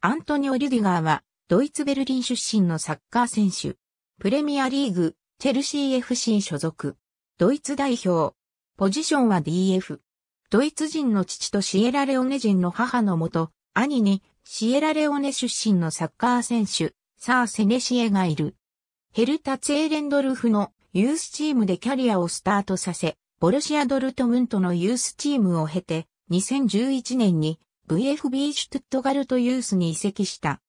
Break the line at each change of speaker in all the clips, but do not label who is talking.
アントニオ・リュディガーは、ドイツ・ベルリン出身のサッカー選手。プレミアリーグ、チェルシー FC 所属。ドイツ代表。ポジションは DF。ドイツ人の父とシエラレオネ人の母のもと、兄にシエラレオネ出身のサッカー選手、サー・セネシエがいる。ヘルタ・ツェーレンドルフのユースチームでキャリアをスタートさせ、ボルシア・ドルトムントのユースチームを経て、2011年に VFB シュトゥットガルトユースに移籍した。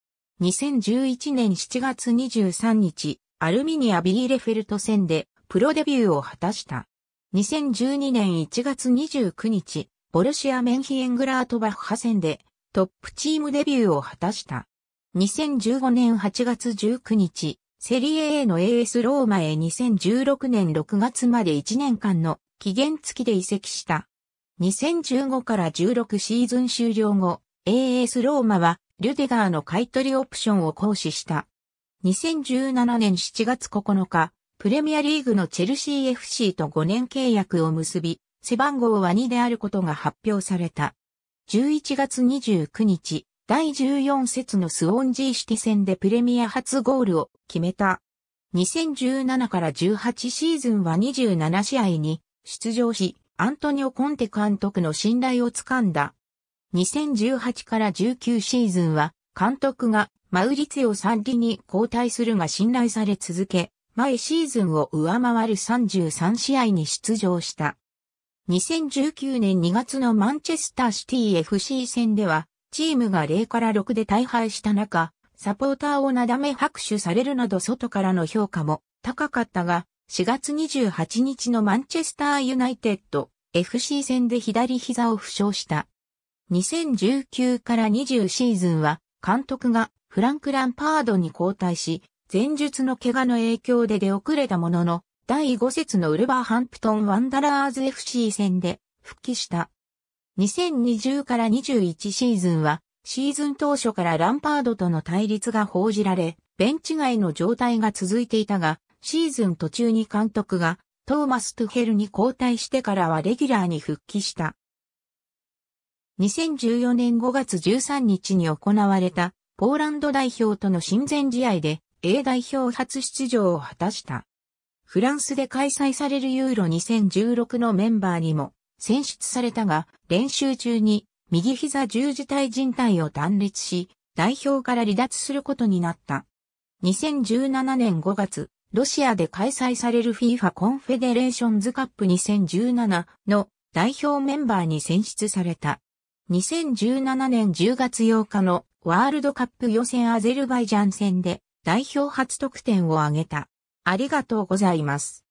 2011年7月23日、アルミニア・ビーレフェルト戦でプロデビューを果たした。2012年1月29日、ボルシア・メンヒエングラートバッハ戦でトップチームデビューを果たした。2015年8月19日、セリエ A の AS ローマへ2016年6月まで1年間の期限付きで移籍した。2015から16シーズン終了後、AS ローマはリュデガーの買取オプションを行使した。2017年7月9日、プレミアリーグのチェルシー FC と5年契約を結び、背番号は2であることが発表された。11月29日、第14節のスウォンジーシティ戦でプレミア初ゴールを決めた。2017から18シーズンは27試合に出場し、アントニオ・コンテ監督の信頼をつかんだ。2018から19シーズンは、監督がマウリツィオ・サンリに交代するが信頼され続け、前シーズンを上回る33試合に出場した。2019年2月のマンチェスターシティ FC 戦では、チームが0から6で大敗した中、サポーターをなだめ拍手されるなど外からの評価も高かったが、4月28日のマンチェスターユナイテッド FC 戦で左膝を負傷した。2019から20シーズンは監督がフランク・ランパードに交代し、前述の怪我の影響で出遅れたものの、第5節のウルバーハンプトン・ワンダラーズ FC 戦で復帰した。2020から21シーズンは、シーズン当初からランパードとの対立が報じられ、ベンチ外の状態が続いていたが、シーズン途中に監督がトーマス・トゥヘルに交代してからはレギュラーに復帰した。2014年5月13日に行われたポーランド代表との親善試合で A 代表初出場を果たした。フランスで開催されるユーロ2016のメンバーにも選出されたが練習中に右膝十字体人体を断裂し代表から離脱することになった。2017年5月、ロシアで開催される FIFA コンフェデレーションズカップ2017の代表メンバーに選出された。2017年10月8日のワールドカップ予選アゼルバイジャン戦で代表初得点を挙げた。ありがとうございます。